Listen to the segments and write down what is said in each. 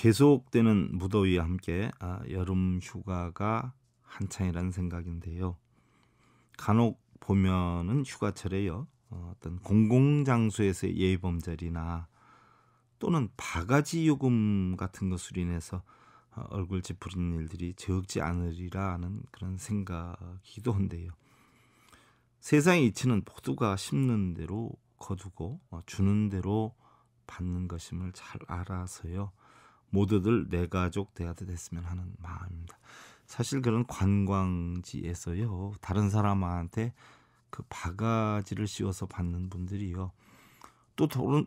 계속되는 무더위와 함께 아, 여름 휴가가 한창이라는 생각인데요. 간혹 보면은 휴가철에요. 어, 어떤 공공장소에서의 예의범절이나 또는 바가지 요금 같은 것으로 인해서 어, 얼굴 찌푸리는 일들이 적지 않으리라 하는 그런 생각이기도 한데요. 세상의 이치는 포도가 심는 대로 거두고 어, 주는 대로 받는 것임을 잘 알아서요. 모두들 내 네 가족 대하듯 했으면 하는 마음입니다. 사실 그런 관광지에서요 다른 사람한테 그 바가지를 씌워서 받는 분들이요 또 다른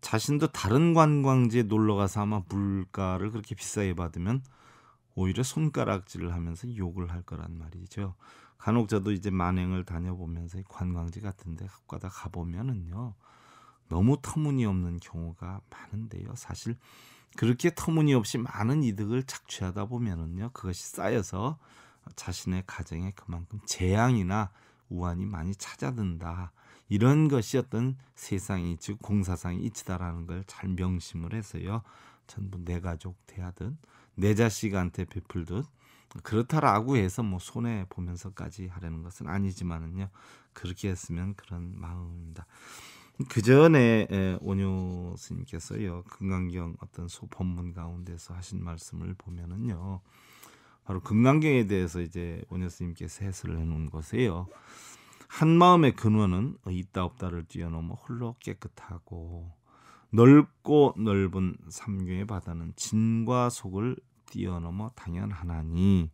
자신도 다른 관광지에 놀러 가서 아마 물가를 그렇게 비싸게 받으면 오히려 손가락질을 하면서 욕을 할 거란 말이죠. 간혹 저도 이제 만행을 다녀보면서 관광지 같은데 가다 가보면은요 너무 터무니없는 경우가 많은데요. 사실 그렇게 터무니없이 많은 이득을 착취하다 보면은요 그것이 쌓여서 자신의 가정에 그만큼 재앙이나 우환이 많이 찾아든다 이런 것이 어떤 세상이 즉 공사상의 이치다라는 걸 잘 명심을 해서요 전부 내 가족 대하든내 자식한테 베풀듯 그렇다라고 해서 뭐 손해 보면서까지 하려는 것은 아니지만은요 그렇게 했으면 그런 마음입니다. 그 전에 예, 온유스님께서요 금강경 어떤 소법문 가운데서 하신 말씀을 보면은요 바로 금강경에 대해서 이제 온유스님께서 해설을 해놓은 것이에요. 한 마음의 근원은 있다 없다를 뛰어넘어 홀로 깨끗하고 넓고 넓은 삼경의 바다는 진과 속을 뛰어넘어 당연하나니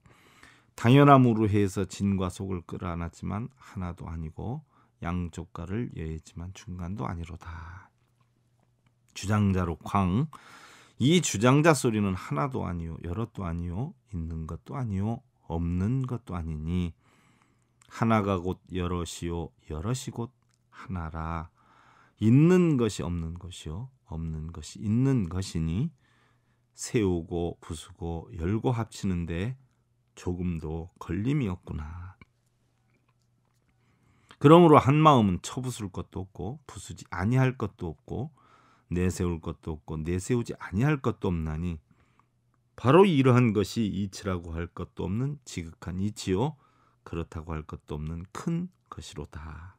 당연함으로 해서 진과 속을 끌어안았지만 하나도 아니고 양쪽가를여했지만 중간도 아니로다. 주장자로 광. 이 주장자 소리는 하나도 아니요, 여럿도 아니요, 있는 것도 아니요, 없는 것도 아니니 하나가 곧 여럿이요, 여럿이 곧 하나라. 있는 것이 없는 것이요, 없는 것이 있는 것이니 세우고 부수고 열고 합치는데 조금도 걸림이 없구나. 그러므로 한 마음은 처부술 것도 없고 부수지 아니할 것도 없고 내세울 것도 없고 내세우지 아니할 것도 없나니 바로 이러한 것이 이치라고 할 것도 없는 지극한 이치요 그렇다고 할 것도 없는 큰 것이로다.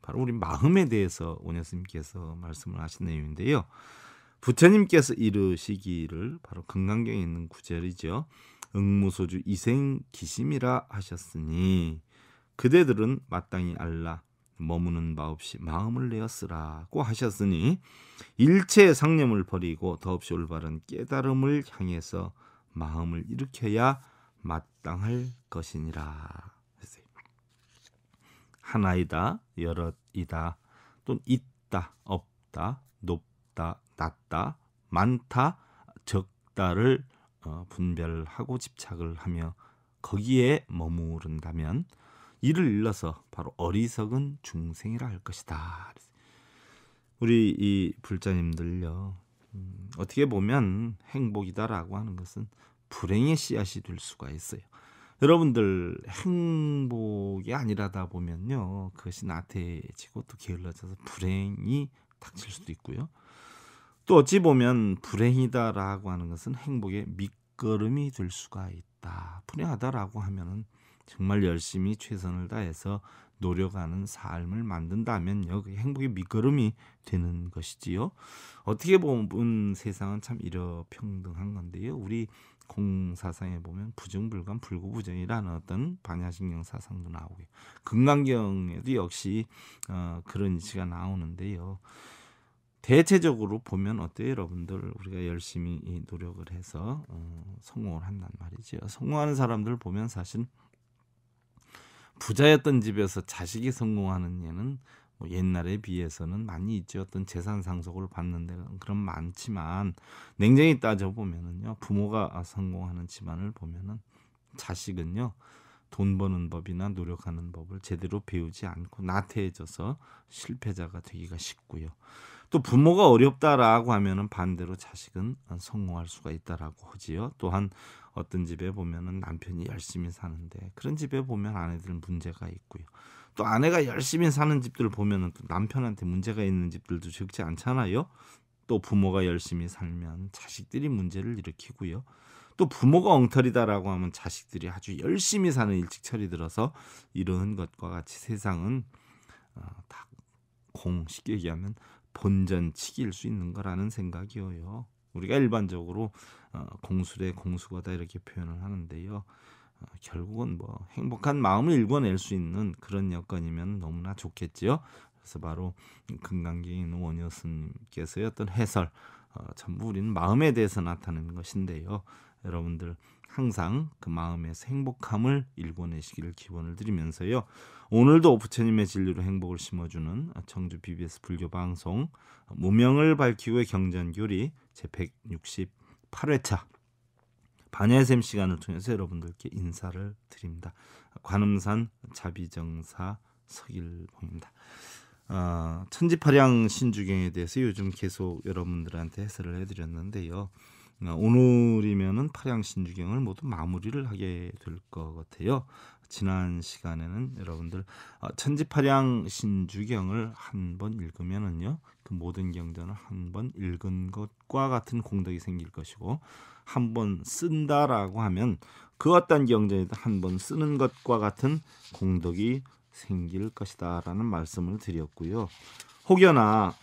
바로 우리 마음에 대해서 오녀스님께서 말씀을 하신 내용인데요. 부처님께서 이르시기를 바로 금강경에 있는 구절이죠. 응무소주 이생 기심이라 하셨으니 그대들은 마땅히 알라 머무는 바 없이 마음을 내었으라고 하셨으니 일체의 상념을 버리고 더없이 올바른 깨달음을 향해서 마음을 일으켜야 마땅할 것이니라. 하나이다, 여럿이다, 또 있다, 없다, 높다, 낮다, 많다, 적다를 어, 분별하고 집착을 하며 거기에 머무른다면 이를 일러서 바로 어리석은 중생이라 할 것이다. 우리 이 불자님들요. 음, 어떻게 보면 행복이다라고 하는 것은 불행의 씨앗이 될 수가 있어요. 여러분들 행복이 아니라다 보면요. 그것이 나태해지고 또 게을러져서 불행이 닥칠 수도 있고요. 또 어찌 보면 불행이다라고 하는 것은 행복의 밑거름이 될 수가 있다. 불행하다라고 하면은 정말 열심히 최선을 다해서 노력하는 삶을 만든다면 여기 행복의 밑거름이 되는 것이지요. 어떻게 보면 세상은 참 이러평등한 건데요. 우리 공사상에 보면 부정불감 불구부정이라는 어떤 반야신경 사상도 나오고요. 금강경에도 역시 어, 그런 이치가 나오는데요. 대체적으로 보면 어때요, 여러분들? 우리가 열심히 노력을 해서 어, 성공을 한단 말이죠. 성공하는 사람들 보면 사실 부자였던 집에서 자식이 성공하는 예는 뭐 옛날에 비해서는 많이 있죠. 어떤 재산 상속을 받는 데는 그런 많지만 냉정히 따져 보면은요 부모가 성공하는 집안을 보면은 자식은요 돈 버는 법이나 노력하는 법을 제대로 배우지 않고 나태해져서 실패자가 되기가 쉽고요. 또 부모가 어렵다라고 하면은 반대로 자식은 성공할 수가 있다라고 하지요. 또한 어떤 집에 보면은 남편이 열심히 사는데 그런 집에 보면 아내들은 문제가 있고요. 또 아내가 열심히 사는 집들 을 보면은 또 남편한테 문제가 있는 집들도 적지 않잖아요. 또 부모가 열심히 살면 자식들이 문제를 일으키고요. 또 부모가 엉터리다라고 하면 자식들이 아주 열심히 사는 일찍철이 들어서 이런 것과 같이 세상은 어, 다 공식 얘기하면 본전치기일 수 있는 거라는 생각이어요. 우리가 일반적으로 어, 공술의 공수가다 이렇게 표현을 하는데요. 어, 결국은 뭐 행복한 마음을 읽어낼수 있는 그런 여건이면 너무나 좋겠지요. 그래서 바로 금강경인 원여스님께서의 어떤 해설 어, 전부 우리는 마음에 대해서 나타내는 것인데요. 여러분들 항상 그 마음에서 행복함을 일궈내시기를 기원을 드리면서요. 오늘도 부처님의 진리로 행복을 심어주는 청주 BBS 불교 방송 무명을 밝히고의 경전교리 제 160. 8회차 반야샘 시간을 통해서 여러분들께 인사를 드립니다. 관음산 자비정사 서길봉입니다. 어, 아, 천지파량 신주경에 대해서 요즘 계속 여러분들한테 해설을 해드렸는데요. 아, 오늘이면은 파량 신주경을 모두 마무리를 하게 될 것 같아요. 지난 시간에는 여러분들 아, 천지파량 신주경을 한번 읽으면은요 그 모든 경전을 한번 읽은 것과 같은 공덕이 생길 것이고 한번 쓴다라고 하면 그 어떤 경전에도 한번 쓰는 것과 같은 공덕이 생길 것이다라는 말씀을 드렸고요 혹여나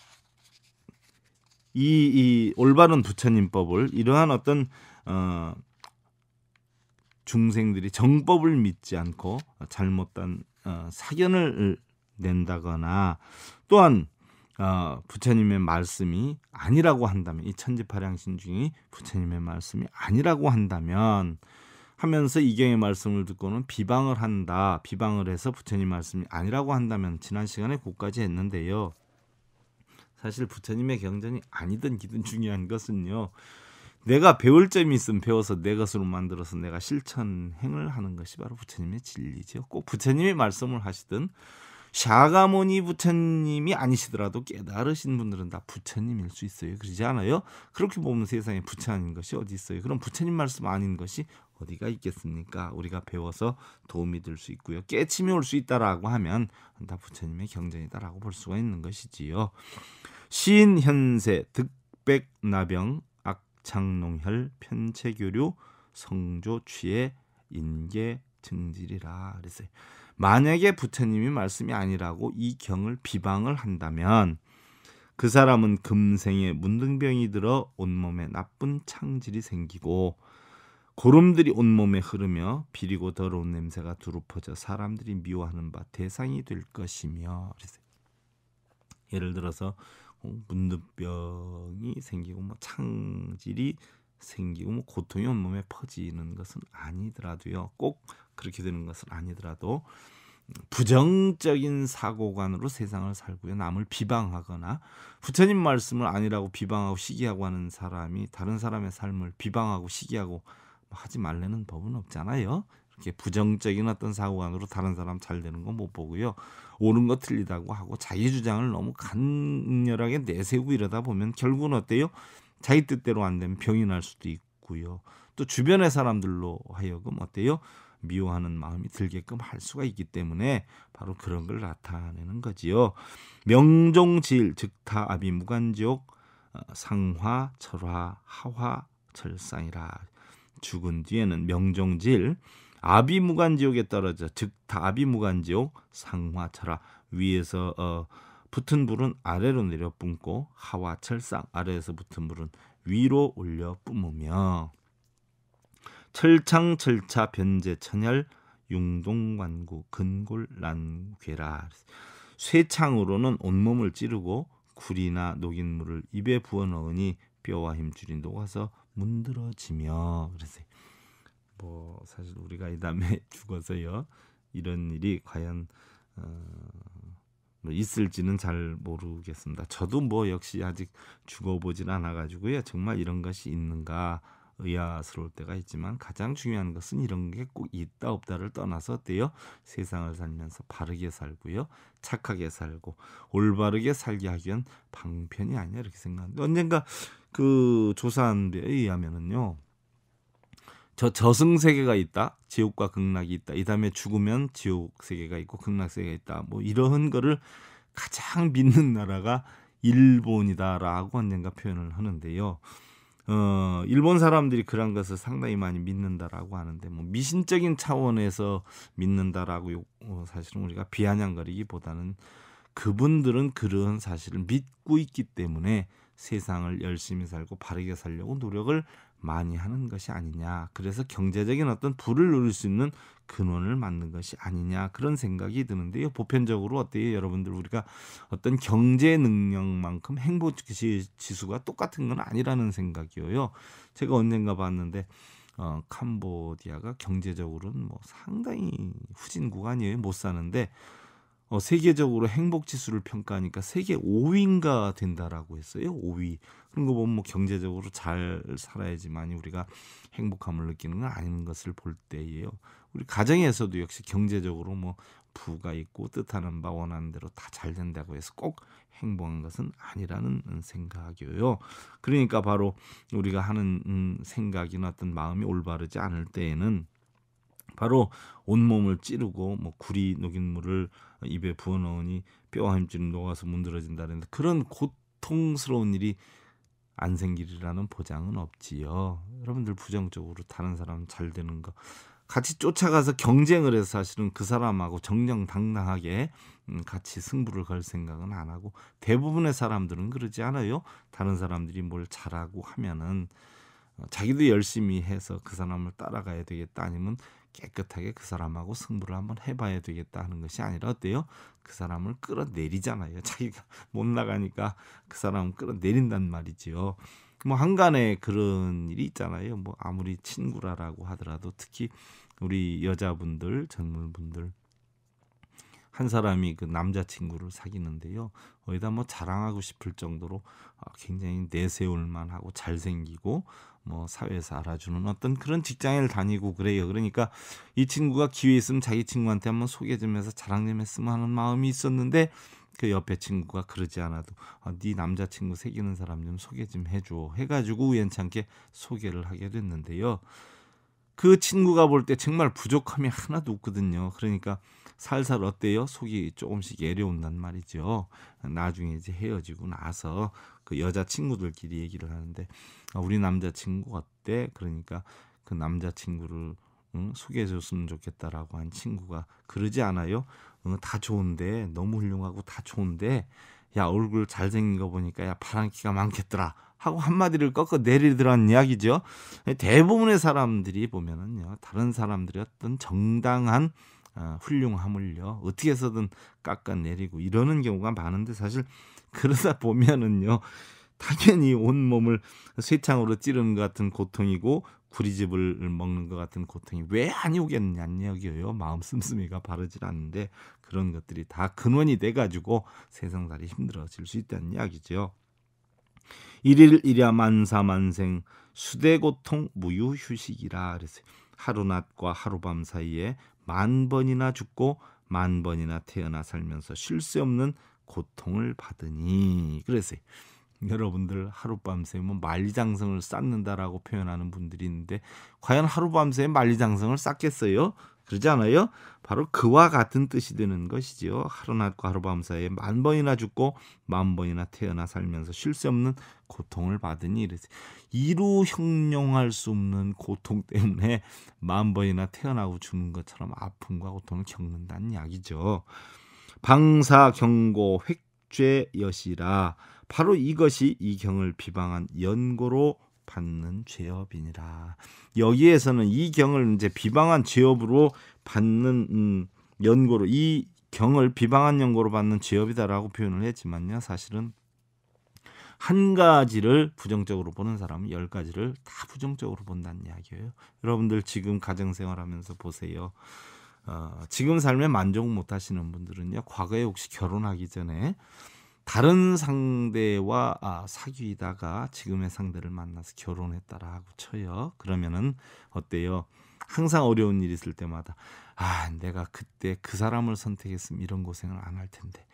이, 이 올바른 부처님법을 이러한 어떤 어, 중생들이 정법을 믿지 않고 잘못된 어, 사견을 낸다거나 또한 어, 부처님의 말씀이 아니라고 한다면 이 천지파량신 중이 부처님의 말씀이 아니라고 한다면 하면서 이경의 말씀을 듣고는 비방을 한다 비방을 해서 부처님 말씀이 아니라고 한다면 지난 시간에 고까지 했는데요 사실 부처님의 경전이 아니든 기든 중요한 것은요 내가 배울 점이 있으면 배워서 내 것으로 만들어서 내가 실천행을 하는 것이 바로 부처님의 진리죠꼭 부처님의 말씀을 하시든 샤가모니 부처님이 아니시더라도 깨달으신 분들은 다 부처님일 수 있어요. 그러지 않아요? 그렇게 보면 세상에 부처 아닌 것이 어디 있어요? 그럼 부처님 말씀 아닌 것이 어디가 있겠습니까? 우리가 배워서 도움이 될 수 있고요. 깨침이 올 수 있다라고 하면 다 부처님의 경전이다라고 볼 수가 있는 것이지요. 시인현세 득백나병 장농혈 편체교류 성조 취해 인계 증질이라 그랬어요. 만약에 부처님이 말씀이 아니라고 이 경을 비방을 한다면 그 사람은 금생에 문둥병이 들어 온몸에 나쁜 창질이 생기고 고름들이 온몸에 흐르며 비리고 더러운 냄새가 두루 퍼져 사람들이 미워하는 바 대상이 될 것이며 그랬어요. 예를 들어서 어, 문득병이 생기고 뭐 창질이 생기고 뭐 고통이 온몸에 퍼지는 것은 아니더라도요. 꼭 그렇게 되는 것은 아니더라도 부정적인 사고관으로 세상을 살고요. 남을 비방하거나 부처님 말씀을 아니라고 비방하고 시기하고 하는 사람이 다른 사람의 삶을 비방하고 시기하고 하지 말라는 법은 없잖아요. 이렇게 부정적인 어떤 사고관으로 다른 사람 잘 되는 건못 보고요. 옳은 거 틀리다고 하고 자기 주장을 너무 강렬하게 내세우고 이러다 보면 결국은 어때요? 자기 뜻대로 안 되면 병이 날 수도 있고요. 또 주변의 사람들로 하여금 어때요? 미워하는 마음이 들게끔 할 수가 있기 때문에 바로 그런 걸 나타내는 거지요. 명종질즉타 아비 무관지옥 어, 상화 철화 하화 철상이라 죽은 뒤에는 명종질 아비무간지옥에 떨어져 즉 아비무간지옥 상화철하 위에서 어, 붙은 불은 아래로 내려 뿜고 하와 철상 아래에서 붙은 불은 위로 올려 뿜으며 철창 철차 변제 천혈 용동관구 근골난괴라 쇠창으로는 온몸을 찌르고 굴이나 녹인 물을 입에 부어 넣으니 뼈와 힘줄이 녹아서 문드러지며 그랬어요. 뭐 사실 우리가 이 다음에 죽어서요 이런 일이 과연 어, 뭐 있을지는 잘 모르겠습니다. 저도 뭐 역시 아직 죽어보진 않아가지고요. 정말 이런 것이 있는가 의아스러울 때가 있지만 가장 중요한 것은 이런 게 꼭 있다 없다를 떠나서 어때요? 세상을 살면서 바르게 살고요. 착하게 살고 올바르게 살게 하기 위한 방편이 아니야 이렇게 생각하는데 언젠가 그 조사한데 의하면은요. 저 저승 세계가 있다, 지옥과 극락이 있다. 이 다음에 죽으면 지옥 세계가 있고 극락 세계가 있다. 뭐 이런 거를 가장 믿는 나라가 일본이다라고 언젠가 표현을 하는데요. 어, 일본 사람들이 그런 것을 상당히 많이 믿는다라고 하는데 뭐 미신적인 차원에서 믿는다라고 어, 사실은 우리가 비아냥거리기보다는 그분들은 그런 사실을 믿고 있기 때문에 세상을 열심히 살고 바르게 살려고 노력을 많이 하는 것이 아니냐. 그래서 경제적인 어떤 부를 누릴 수 있는 근원을 만는 것이 아니냐. 그런 생각이 드는데요. 보편적으로 어때요? 여러분들 우리가 어떤 경제 능력만큼 행복 지수가 똑같은 건 아니라는 생각이에요. 제가 언젠가 봤는데 어, 캄보디아가 경제적으로는 뭐 상당히 후진국 아니에요. 못 사는데 어, 세계적으로 행복 지수를 평가하니까 세계 5위인가 된다라고 했어요. 5위. 그런 거 보면 뭐 경제적으로 잘 살아야지만이 우리가 행복함을 느끼는 건 아닌 것을 볼 때예요. 우리 가정에서도 역시 경제적으로 뭐 부가 있고 뜻하는 바 원하는 대로 다 잘 된다고 해서 꼭 행복한 것은 아니라는 생각이에요. 그러니까 바로 우리가 하는 음, 생각이나 어떤 마음이 올바르지 않을 때에는 바로 온몸을 찌르고 뭐 구리 녹인 물을 입에 부어 넣으니 뼈와 힘줄이 녹아서 문드러진다는 데 그런 고통스러운 일이 안 생기리라는 보장은 없지요. 여러분들 부정적으로 다른 사람 잘 되는 거 같이 쫓아가서 경쟁을 해서 사실은 그 사람하고 정정당당하게 음, 같이 승부를 걸 생각은 안 하고 대부분의 사람들은 그러지 않아요. 다른 사람들이 뭘 잘하고 하면은 어, 자기도 열심히 해서 그 사람을 따라가야 되겠다 아니면 깨끗하게 그 사람하고 승부를 한번 해봐야 되겠다 하는 것이 아니라 어때요? 그 사람을 끌어내리잖아요. 자기가 못 나가니까 그 사람을 끌어내린단 말이지요. 뭐 한간에 그런 일이 있잖아요. 뭐 아무리 친구라라고 하더라도 특히 우리 여자분들, 젊은 분들 한 사람이 그 남자친구를 사귀는데요. 거기다 뭐 자랑하고 싶을 정도로 아, 굉장히 내세울 만하고 잘생기고 뭐 사회에서 알아주는 어떤 그런 직장을 다니고 그래요. 그러니까 이 친구가 기회 있으면 자기 친구한테 한번 소개 좀 해서 자랑 좀 했으면 하는 마음이 있었는데 그 옆에 친구가 그러지 않아도 아, 네 남자친구 새기는 사람 좀 소개 좀 해줘 해가지고 우연찮게 소개를 하게 됐는데요. 그 친구가 볼 때 정말 부족함이 하나도 없거든요. 그러니까 살살 어때요? 속이 조금씩 예려온단 말이죠. 나중에 이제 헤어지고 나서 그 여자 친구들끼리 얘기를 하는데 아, 우리 남자 친구 어때? 그러니까 그 남자 친구를 응, 소개해 줬으면 좋겠다라고 한 친구가 그러지 않아요? 응, 다 좋은데 너무 훌륭하고 다 좋은데 야 얼굴 잘생긴 거 보니까 야 파란 기가 많겠더라 하고 한마디를 꺾어 내리더라는 이야기죠. 대부분의 사람들이 보면은요 다른 사람들이 어떤 정당한 어, 훌륭함을요 어떻게 해서든 깎아내리고 이러는 경우가 많은데 사실 그러다 보면은요. 당연히 온몸을 쇠창으로 찌르는 것 같은 고통이고 구리즙을 먹는 것 같은 고통이 왜안오겠냐는이야기예요 마음 씀씀이가 바르질 않는데 그런 것들이 다 근원이 돼가지고 세상살이 힘들어질 수 있다는 이야기죠. 일일이야 만사만생 수대고통 무유휴식이라 그랬어요. 하루 낮과 하루밤 사이에 만 번이나 죽고 만 번이나 태어나 살면서 쉴 새 없는 고통을 받으니 그랬어요. 여러분들 하룻밤새면 뭐 만리장성을 쌓는다라고 표현하는 분들이 있는데 과연 하룻밤새 에 만리장성을 쌓겠어요? 그러지 않아요? 바로 그와 같은 뜻이 되는 것이지요. 하루 낮과 하룻밤 사이에 만 번이나 죽고 만 번이나 태어나 살면서 쉴 새 없는 고통을 받으니 이래서 이루 형용할 수 없는 고통 때문에 만 번이나 태어나고 죽는 것처럼 아픔과 고통을 겪는다는 이야기죠. 방사 경고 획죄 여시라 바로 이것이 이 경을 비방한 연고로 받는 죄업이니라. 여기에서는 이 경을 이제 비방한 죄업으로 받는 음, 연고로 이 경을 비방한 연고로 받는 죄업이다라고 표현을 했지만요. 사실은 한 가지를 부정적으로 보는 사람은 열 가지를 다 부정적으로 본다는 이야기예요. 여러분들 지금 가정생활하면서 보세요. 어, 지금 삶에 만족 못 하시는 분들은요, 과거에 혹시 결혼하기 전에 다른 상대와 아, 사귀다가 지금의 상대를 만나서 결혼했다라고 쳐요. 그러면은 어때요? 항상 어려운 일이 있을 때마다 아 내가 그때 그 사람을 선택했으면 이런 고생을 안 할 텐데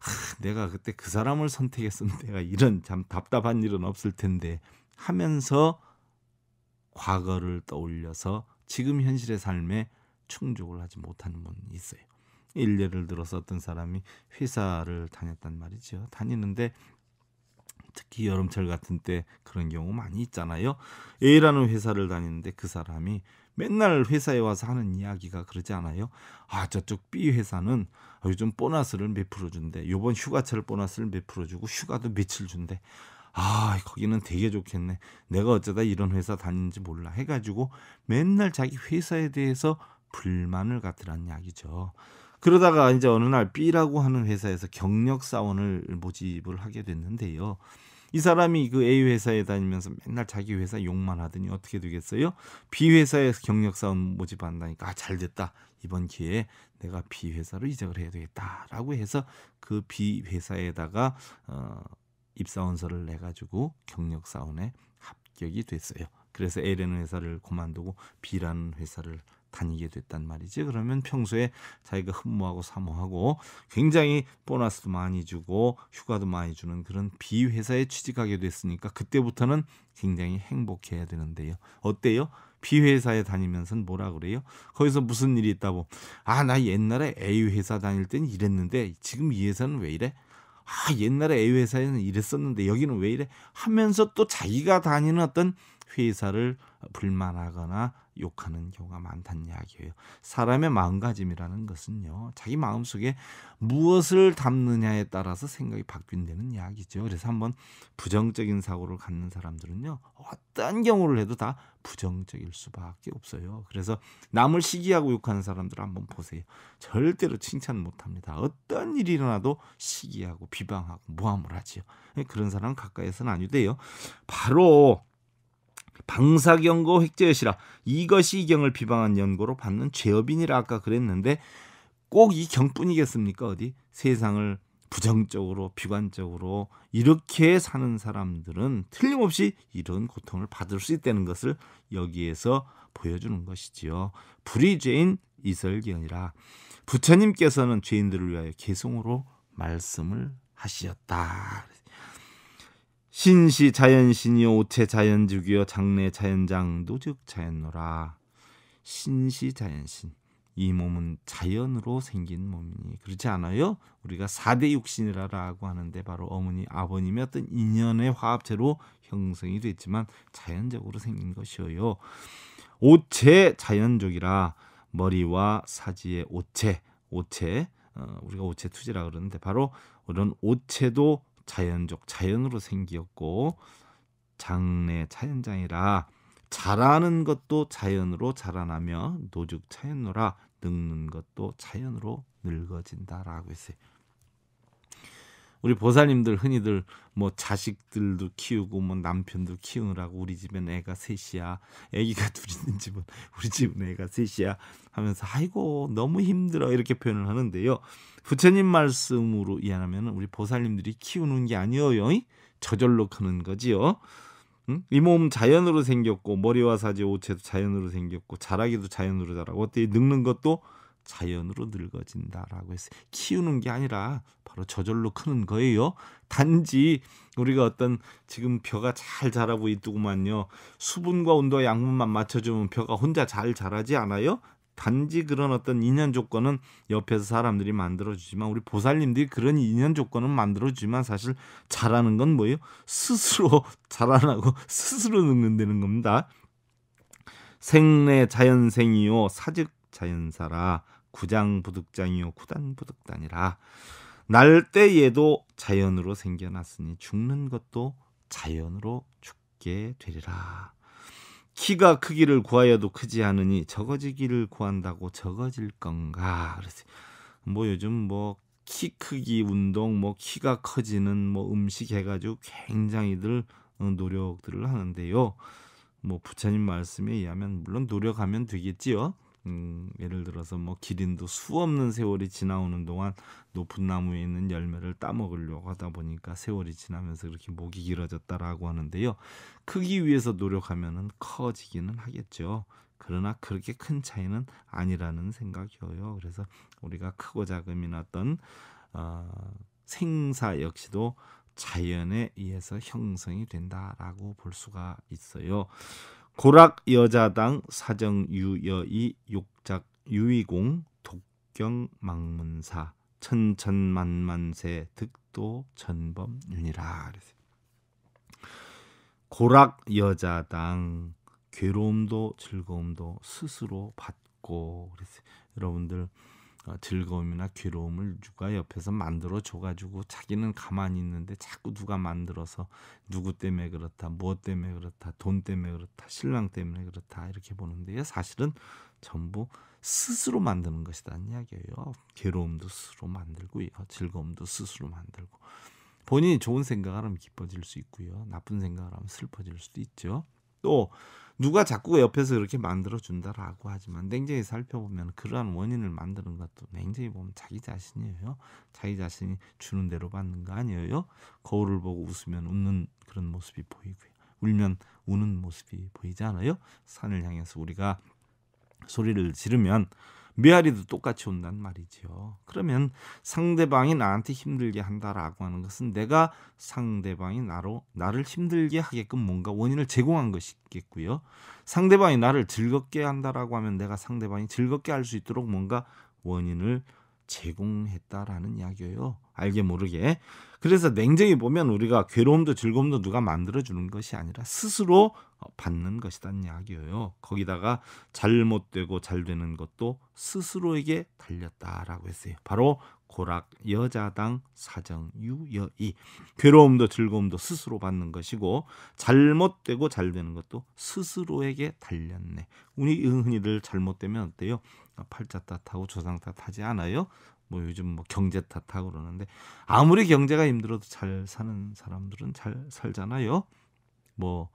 아, 내가 그때 그 사람을 선택했으면 내가 이런 참 답답한 일은 없을 텐데 하면서 과거를 떠올려서 지금 현실의 삶에 충족을 하지 못하는 분 있어요. 일례를 들어서 어떤 사람이 회사를 다녔단 말이죠. 다니는데 특히 여름철 같은 때 그런 경우 많이 있잖아요. A라는 회사를 다니는데 그 사람이 맨날 회사에 와서 하는 이야기가 그러지 않아요. 아 저쪽 B 회사는 요즘 보너스를 몇 프로 준대. 요번 휴가철 보너스를 몇 프로 주고 휴가도 며칠 준대. 아 거기는 되게 좋겠네. 내가 어쩌다 이런 회사 다니는지 몰라. 해가지고 맨날 자기 회사에 대해서 불만을 갖더라는 이야기죠. 그러다가 이제 어느 날 B라고 하는 회사에서 경력 사원을 모집을 하게 됐는데요. 이 사람이 그 A 회사에 다니면서 맨날 자기 회사 욕만 하더니 어떻게 되겠어요? B 회사에서 경력 사원 모집한다니까 아, 잘 됐다. 이번 기회에 내가 B 회사로 이적을 해야 되겠다라고 해서 그 B 회사에다가 어 입사원서를 내 가지고 경력 사원에 합격이 됐어요. 그래서 A라는 회사를 그만두고 B라는 회사를 다니게 됐단 말이지. 그러면 평소에 자기가 흠모하고 사모하고 굉장히 보너스도 많이 주고 휴가도 많이 주는 그런 비회사에 취직하게 됐으니까 그때부터는 굉장히 행복해야 되는데요. 어때요? 비회사에 다니면서는 뭐라 그래요? 거기서 무슨 일이 있다고 아 나 옛날에 A회사 다닐 땐 이랬는데 지금 이 회사는 왜 이래? 아 옛날에 A회사에는 이랬었는데 여기는 왜 이래? 하면서 또 자기가 다니는 어떤 회사를 불만하거나 욕하는 경우가 많다는 이야기예요. 사람의 마음가짐이라는 것은요. 자기 마음속에 무엇을 담느냐에 따라서 생각이 바뀐다는 이야기죠. 그래서 한번 부정적인 사고를 갖는 사람들은요. 어떤 경우를 해도 다 부정적일 수밖에 없어요. 그래서 남을 시기하고 욕하는 사람들 한번 보세요. 절대로 칭찬 못합니다. 어떤 일이 일어나도 시기하고 비방하고 모함을 하지요. 그런 사람 가까이서는 에 아니돼요. 바로 방사경고 획제의시라 이것이 이경을 비방한 연고로 받는 죄업인이라 아까 그랬는데 꼭 이 경뿐이겠습니까 어디 세상을 부정적으로 비관적으로 이렇게 사는 사람들은 틀림없이 이런 고통을 받을 수 있다는 것을 여기에서 보여주는 것이지요 불의 죄인 이설경이라 부처님께서는 죄인들을 위하여 개성으로 말씀을 하시었다 신시 자연신이요 오체 자연주기요 장래 자연장 도즉 자연노라 신시 자연신 이 몸은 자연으로 생긴 몸이니 그렇지 않아요? 우리가 4대 육신이라고 하는데 바로 어머니 아버님의 어떤 인연의 화합체로 형성이 됐지만 자연적으로 생긴 것이어요. 오체 자연족이라 머리와 사지의 오체 오체 어, 우리가 오체 투지라 그러는데 바로 이런 오체도 자연적 자연으로 생겼고 장래 차연장이라 자라는 것도 자연으로 자라나며 노죽 차연노라 늙는 것도 자연으로 늙어진다라고 했어요. 우리 보살님들 흔히들 뭐 자식들도 키우고 뭐 남편도 키우느라고 우리 집엔 애가 셋이야 애기가 둘 있는 집은 우리 집은 애가 셋이야 하면서 아이고 너무 힘들어 이렇게 표현을 하는데요 부처님 말씀으로 이해하면 우리 보살님들이 키우는 게 아니어요. 저절로 크는 거지요. 응? 이 몸 자연으로 생겼고 머리와 사지 오체도 자연으로 생겼고 자라기도 자연으로 자라고 어때 늙는 것도 자연으로 늙어진다라고 해서 키우는 게 아니라 바로 저절로 크는 거예요. 단지 우리가 어떤 지금 벼가 잘 자라고 있더구만요. 수분과 온도 양분만 맞춰주면 벼가 혼자 잘 자라지 않아요? 단지 그런 어떤 인연 조건은 옆에서 사람들이 만들어주지만 우리 보살님들이 그런 인연 조건은 만들어주지만 사실 잘하는 건 뭐예요? 스스로 자라나고 스스로 늙는다는 겁니다. 생내 자연생이요 사즉 자연사라 구장부득장이요 구단부득단이라 날 때에도 자연으로 생겨났으니 죽는 것도 자연으로 죽게 되리라. 키가 크기를 구하여도 크지 않으니 적어지기를 구한다고 적어질 건가? 뭐 요즘 뭐 키 크기 운동, 뭐 키가 커지는 뭐 음식 해가지고 굉장히들 어, 노력들을 하는데요. 뭐 부처님 말씀에 의하면 물론 노력하면 되겠지요. 음, 예를 들어서 뭐 기린도 수 없는 세월이 지나오는 동안 높은 나무에 있는 열매를 따먹으려고 하다 보니까 세월이 지나면서 그렇게 목이 길어졌다라고 하는데요. 크기 위해서 노력하면은 커지기는 하겠죠. 그러나 그렇게 큰 차이는 아니라는 생각이어요. 그래서 우리가 크고 작음이 났던 어, 생사 역시도 자연에 의해서 형성이 된다라고 볼 수가 있어요. 고락여자당 사정유여이 욕작 유이공 독경망문사 천천만만세 득도 전범윤이라 고락여자당 괴로움도 즐거움도 스스로 받고 그랬어요. 여러분들 어, 즐거움이나 괴로움을 누가 옆에서 만들어 줘가지고 자기는 가만히 있는데 자꾸 누가 만들어서 누구 때문에 그렇다, 무엇 뭐 때문에 그렇다, 돈 때문에 그렇다, 신랑 때문에 그렇다 이렇게 보는데요. 사실은 전부 스스로 만드는 것이다는 이야기예요. 괴로움도 스스로 만들고요, 즐거움도 스스로 만들고 본인이 좋은 생각을 하면 기뻐질 수 있고요, 나쁜 생각을 하면 슬퍼질 수도 있죠. 또 누가 자꾸 옆에서 그렇게 만들어 준다라고 하지만 냉정히 살펴보면 그러한 원인을 만드는 것도 냉정히 보면 자기 자신이에요. 자기 자신이 주는 대로 받는 거 아니에요. 거울을 보고 웃으면 웃는 그런 모습이 보이고요. 울면 우는 모습이 보이지 않아요? 산을 향해서 우리가 소리를 지르면 메아리도 똑같이 온단 말이죠. 그러면 상대방이 나한테 힘들게 한다라고 하는 것은 내가 상대방이 나로 나를 힘들게 하게끔 뭔가 원인을 제공한 것이겠고요. 상대방이 나를 즐겁게 한다라고 하면 내가 상대방이 즐겁게 할 수 있도록 뭔가 원인을 제공했다라는 이야기예요. 알게 모르게 그래서 냉정히 보면 우리가 괴로움도 즐거움도 누가 만들어주는 것이 아니라 스스로 어, 받는 것이란 이야기예요. 거기다가 잘못되고 잘되는 것도 스스로에게 달렸다라고 했어요. 바로 고락 여자당 사정 유여이 괴로움도 즐거움도 스스로 받는 것이고 잘못되고 잘되는 것도 스스로에게 달렸네. 우리 은흔이들 잘못되면 어때요? 팔자 탓하고 조상 탓하지 않아요. 뭐 요즘 뭐 경제 탓하고 그러는데 아무리 경제가 힘들어도 잘 사는 사람들은 잘 살잖아요. 뭐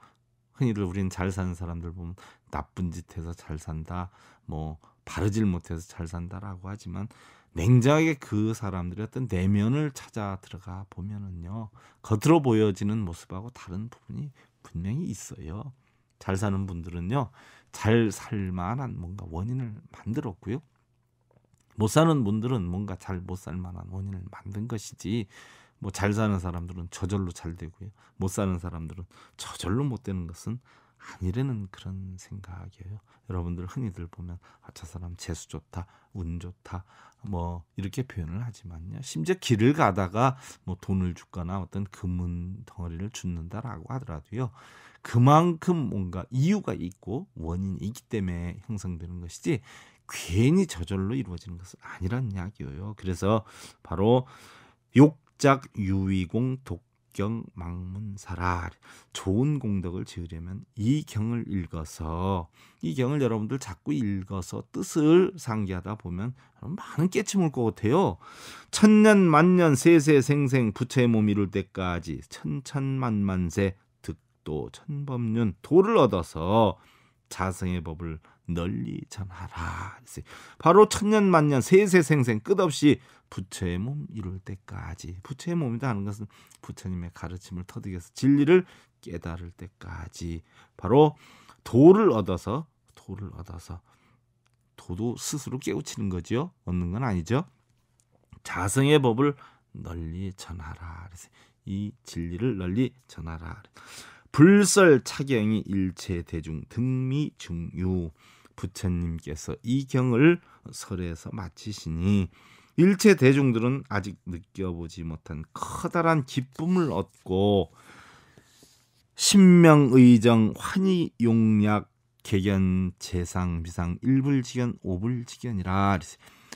흔히들 우리는 잘 사는 사람들 보면 나쁜 짓 해서 잘 산다. 뭐 바르질 못해서 잘 산다라고 하지만 냉정하게 그 사람들의 어떤 내면을 찾아 들어가 보면은요 겉으로 보여지는 모습하고 다른 부분이 분명히 있어요 잘 사는 분들은요 잘 살만한 뭔가 원인을 만들었고요 못 사는 분들은 뭔가 잘 못 살 만한 원인을 만든 것이지 뭐 잘 사는 사람들은 저절로 잘 되고요. 못 사는 사람들은 저절로 못 되는 것은 아니라는 그런 생각이에요. 여러분들 흔히들 보면 아, 저 사람 재수 좋다, 운 좋다, 뭐 이렇게 표현을 하지만요. 심지어 길을 가다가 뭐 돈을 주거나 어떤 금은 덩어리를 줍는다라고 하더라도요. 그만큼 뭔가 이유가 있고 원인이 있기 때문에 형성되는 것이지 괜히 저절로 이루어지는 것은 아니란 이야기예요. 그래서 바로 욕작 유위공 독경 망문사라 좋은 공덕을 지으려면 이 경을 읽어서 이 경을 여러분들 자꾸 읽어서 뜻을 상기하다 보면 많은 깨침 올것 같아요. 천년 만년 세세생생 부처의 몸 이룰 때까지 천천만만세 득도 천법륜 도를 얻어서 자성의 법을 널리 전하라. 바로 천년만년 세세생생 끝없이 부처의 몸 이룰 때까지 부처의 몸이다 하는 것은 부처님의 가르침을 터득해서 진리를 깨달을 때까지 바로 도를 얻어서 도를 얻어서 도도 스스로 깨우치는 거지요. 얻는 건 아니죠. 자성의 법을 널리 전하라. 그래서 이 진리를 널리 전하라. 불설차경이 일체 대중 등미 중유 부처님께서 이 경을 설해서 마치시니 일체 대중들은 아직 느껴보지 못한 커다란 기쁨을 얻고 신명의정 환희용약 개견 재상 비상 일불지견 오불지견이라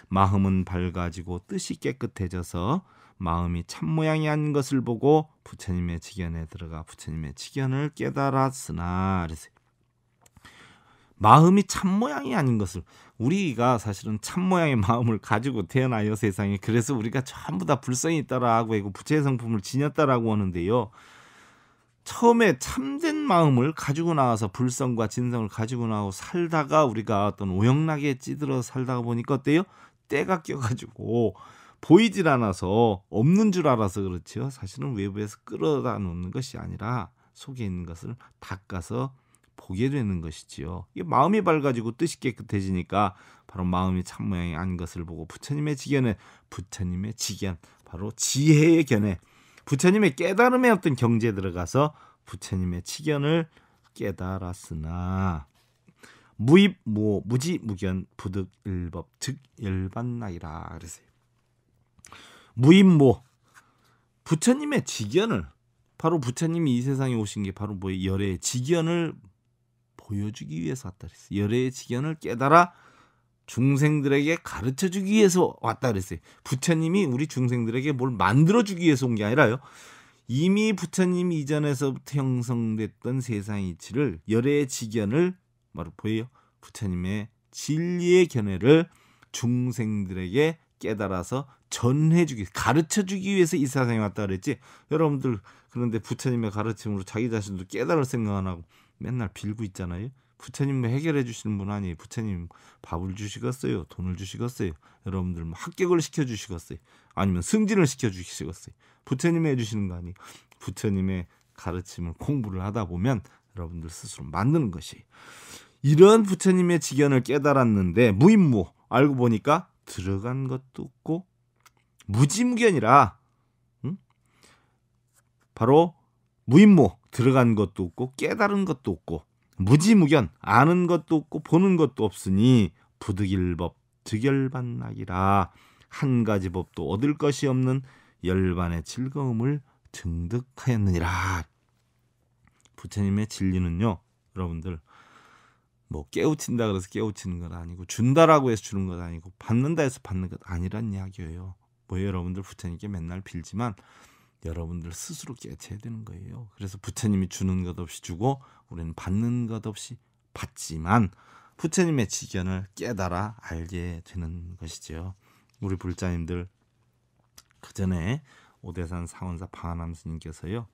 마음은 밝아지고 뜻이 깨끗해져서 마음이 참 모양이 아닌 것을 보고 부처님의 직견에 들어가 부처님의 직견을 깨달았으나 그래서 마음이 참모양이 아닌 것을 우리가 사실은 참모양의 마음을 가지고 태어나요 세상에 그래서 우리가 전부 다 불성이 있다라고 하고 부채의 성품을 지녔다라고 하는데요 처음에 참된 마음을 가지고 나와서 불성과 진성을 가지고 나와고 살다가 우리가 어떤 오영락에 찌들어 살다가 보니까 어때요 때가 껴가지고 보이질 않아서 없는 줄 알아서 그렇죠 사실은 외부에서 끌어다 놓는 것이 아니라 속에 있는 것을 닦아서 보게 되는 것이지요. 마음이 밝아지고 뜻이 깨끗해지니까 바로 마음이 참 모양이 아닌 것을 보고 부처님의 지견에 부처님의 지견 바로 지혜의 견해 부처님의 깨달음의 어떤 경지에 들어가서 부처님의 치견을 깨달았으나 무입 무 무지 무견 부득 일법 즉열반나이라 그러세요. 무입모 부처님의 직견을 바로 부처님이 이 세상에 오신 게 바로 뭐 열의 직견을 보여주기 위해서 왔다 그랬어요. 열애의 직연을 깨달아 중생들에게 가르쳐 주기 위해서 왔다 그랬어요. 부처님이 우리 중생들에게 뭘 만들어 주기 위해서 온 게 아니라요. 이미 부처님 이전에서부터 형성됐던 세상 이치를 열애의 직연을 바로 보여요. 부처님의 진리의 견해를 중생들에게 깨달아서 전해주기 가르쳐주기 위해서 이 세상에 왔다 그랬지 여러분들 그런데 부처님의 가르침으로 자기 자신도 깨달을 생각 안 하고 맨날 빌고 있잖아요. 부처님 해결해 주시는 분 아니 부처님 밥을 주시겠어요? 돈을 주시겠어요? 여러분들 뭐 합격을 시켜 주시겠어요? 아니면 승진을 시켜 주시겠어요? 부처님이 해 주시는 거 아니? 에요 부처님의 가르침을 공부를 하다 보면 여러분들 스스로 만드는 것이 이런 부처님의 직견을 깨달았는데 무임무 알고 보니까 들어간 것도 없고 무지무견이라 응? 바로 무임무 들어간 것도 없고 깨달은 것도 없고 무지무견 아는 것도 없고 보는 것도 없으니 부득일법 득열반락이라 한 가지 법도 얻을 것이 없는 열반의 즐거움을 증득하였느니라. 부처님의 진리는요, 여러분들 뭐 깨우친다 그래서 깨우치는 건 아니고 준다라고 해서 주는 것 아니고 받는다 해서 받는 것 아니란 이야기예요. 뭐 여러분들 부처님께 맨날 빌지만 여러분들 스스로 깨쳐야 되는 거예요. 그래서 부처님이 주는 것 없이 주고 우리는 받는 것 없이 받지만 부처님의 지견을 깨달아 알게 되는 것이지요. 우리 불자님들 그 전에 오대산 사원사 방한암 스님께서요.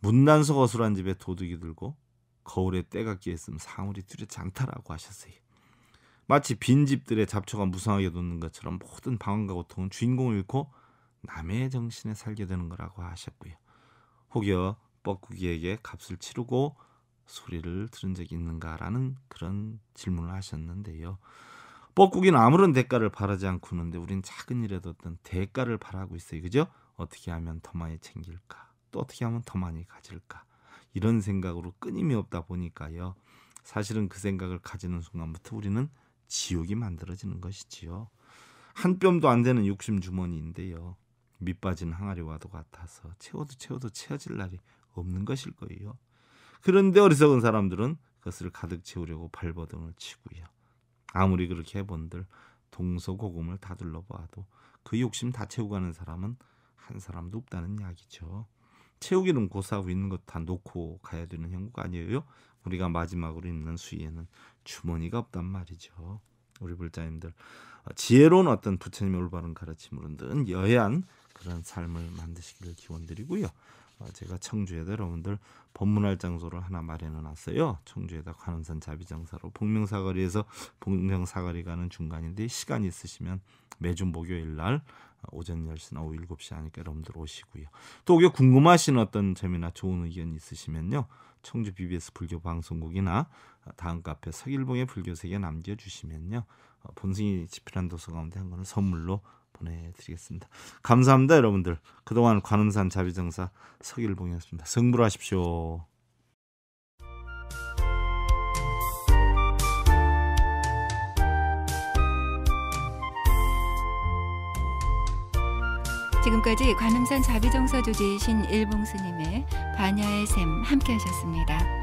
문단속 어수란 집에 도둑이 들고 거울에 때가 끼었으면 사물이 뚜렷지 않다라고 하셨어요. 마치 빈 집들의 잡초가 무상하게놓는 것처럼 모든 방황과 고통은 주인공을 잃고 남의 정신에 살게 되는 거라고 하셨고요. 혹여 뻐꾸기에게 값을 치르고 소리를 들은 적이 있는가라는 그런 질문을 하셨는데요. 뻐꾸기는 아무런 대가를 바라지 않고 있는데 우린 작은 일에도 어떤 대가를 바라고 있어요. 그죠? 어떻게 하면 더 많이 챙길까? 또 어떻게 하면 더 많이 가질까? 이런 생각으로 끊임이 없다 보니까요. 사실은 그 생각을 가지는 순간부터 우리는 지옥이 만들어지는 것이지요. 한 뼘도 안 되는 욕심 주머니인데요. 밑빠진 항아리와도 같아서 채워도 채워도 채워질 날이 없는 것일 거예요. 그런데 어리석은 사람들은 그것을 가득 채우려고 발버둥을 치고요. 아무리 그렇게 해본들 동서고금을 다 둘러봐도 그 욕심 다채우 가는 사람은 한 사람도 없다는 이야기죠. 채우기는 고사하고 있는 것 다 놓고 가야 되는 형국 아니에요? 우리가 마지막으로 입는 수의에는 주머니가 없단 말이죠. 우리 불자님들 지혜로운 어떤 부처님의 올바른 가르침으로 든 여해한 그런 삶을 만드시기를 기원드리고요. 어, 제가 청주에다 여러분들 법문할 장소를 하나 마련해 놨어요. 청주에다 관음산 자비장사로 복명사거리에서 복명사거리 가는 중간인데 시간 있으시면 매주 목요일 날 어, 오전 10시나 오후 7시 하니까 여러분들 오시고요. 또 혹여 궁금하신 어떤 점이나 좋은 의견 있으시면요. 청주 BBS 불교 방송국이나 어, 다음 카페 서길봉의 불교세계 남겨주시면요. 본승이 집필한 도서 가운데 한 권을 선물로 보내드리겠습니다. 감사합니다, 여러분들. 그동안 관음산 자비정사 서길봉이었습니다. 승부하십시오. 지금까지 관음산 자비정사 조지이신 일봉스님의 반야의 샘 함께 하셨습니다.